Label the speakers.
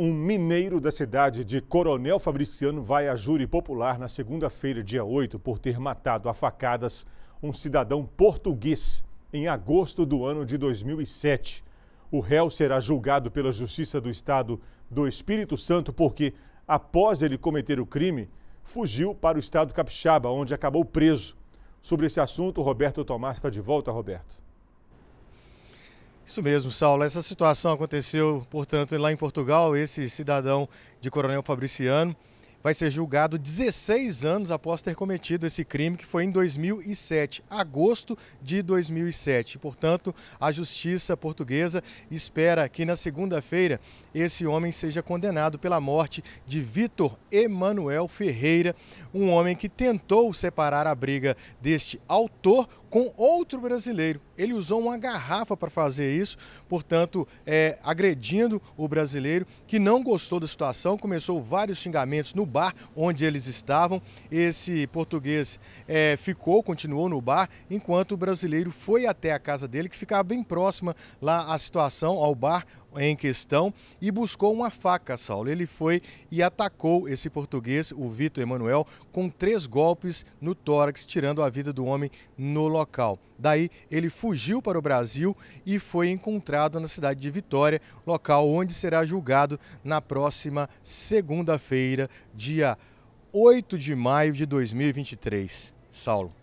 Speaker 1: Um mineiro da cidade de Coronel Fabriciano vai a júri popular na segunda-feira, dia 8, por ter matado a facadas um cidadão português em agosto do ano de 2007. O réu será julgado pela Justiça do Estado do Espírito Santo porque, após ele cometer o crime, fugiu para o estado capixaba, onde acabou preso. Sobre esse assunto, Roberto Tomás está de volta, Roberto.
Speaker 2: Isso mesmo, Saulo. Essa situação aconteceu, portanto, lá em Portugal. Esse cidadão de Coronel Fabriciano vai ser julgado 16 anos após ter cometido esse crime, que foi em 2007, agosto de 2007. Portanto, a justiça portuguesa espera que na segunda-feira esse homem seja condenado pela morte de Vitor Emanuel Ferreira, um homem que tentou separar a briga deste autor com outro brasileiro. Ele usou uma garrafa para fazer isso, portanto, é, agredindo o brasileiro que não gostou da situação, começou vários xingamentos no bar onde eles estavam. Esse português é, ficou, continuou no bar, enquanto o brasileiro foi até a casa dele, que ficava bem próxima lá à situação, ao bar em questão e buscou uma faca, Saulo. Ele foi e atacou esse português, o Vitor Emanuel, com três golpes no tórax, tirando a vida do homem no local. Daí ele fugiu para o Brasil e foi encontrado na cidade de Vitória, local onde será julgado na próxima segunda-feira, dia 8 de maio de 2023. Saulo.